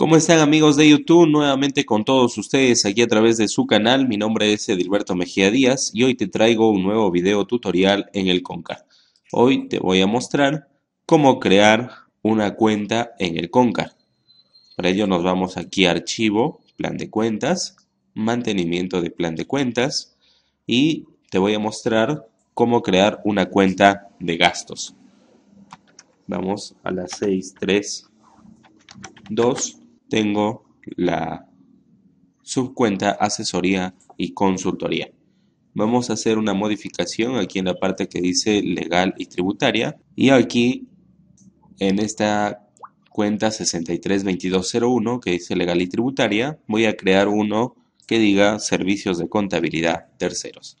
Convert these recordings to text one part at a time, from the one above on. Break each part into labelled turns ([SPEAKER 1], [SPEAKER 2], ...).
[SPEAKER 1] ¿Cómo están amigos de YouTube? Nuevamente con todos ustedes aquí a través de su canal. Mi nombre es Edilberto Mejía Díaz y hoy te traigo un nuevo video tutorial en el Conca. Hoy te voy a mostrar cómo crear una cuenta en el Conca. Para ello nos vamos aquí a Archivo, Plan de Cuentas, Mantenimiento de Plan de Cuentas y te voy a mostrar cómo crear una cuenta de gastos. Vamos a la 632 tengo la subcuenta asesoría y consultoría. Vamos a hacer una modificación aquí en la parte que dice legal y tributaria y aquí en esta cuenta 632201 que dice legal y tributaria voy a crear uno que diga servicios de contabilidad terceros.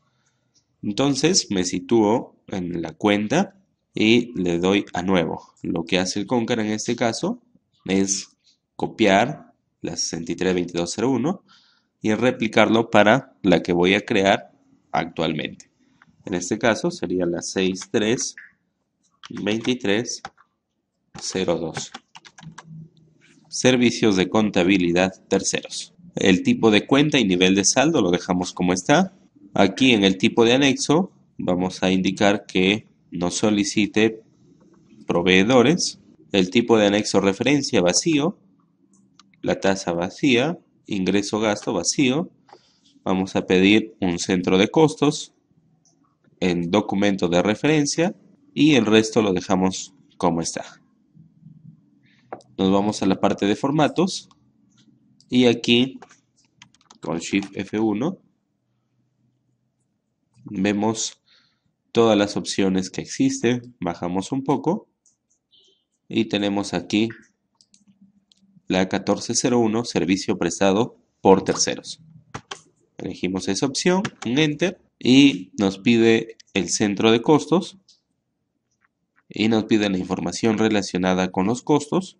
[SPEAKER 1] Entonces me sitúo en la cuenta y le doy a nuevo. Lo que hace el Concar en este caso es copiar la 632201 y replicarlo para la que voy a crear actualmente. En este caso sería la 632302. Servicios de contabilidad terceros. El tipo de cuenta y nivel de saldo lo dejamos como está. Aquí en el tipo de anexo vamos a indicar que no solicite proveedores, el tipo de anexo referencia vacío la tasa vacía, ingreso-gasto vacío. Vamos a pedir un centro de costos, en documento de referencia y el resto lo dejamos como está. Nos vamos a la parte de formatos y aquí con Shift F1 vemos todas las opciones que existen, bajamos un poco y tenemos aquí la 1401 servicio prestado por terceros. Elegimos esa opción, un enter y nos pide el centro de costos y nos pide la información relacionada con los costos.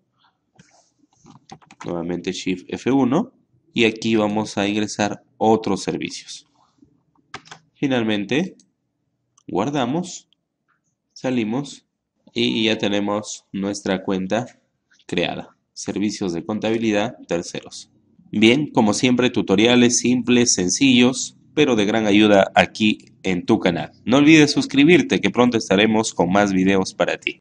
[SPEAKER 1] Nuevamente Shift F1 y aquí vamos a ingresar otros servicios. Finalmente guardamos, salimos y ya tenemos nuestra cuenta creada servicios de contabilidad terceros. Bien, como siempre, tutoriales simples, sencillos, pero de gran ayuda aquí en tu canal. No olvides suscribirte, que pronto estaremos con más videos para ti.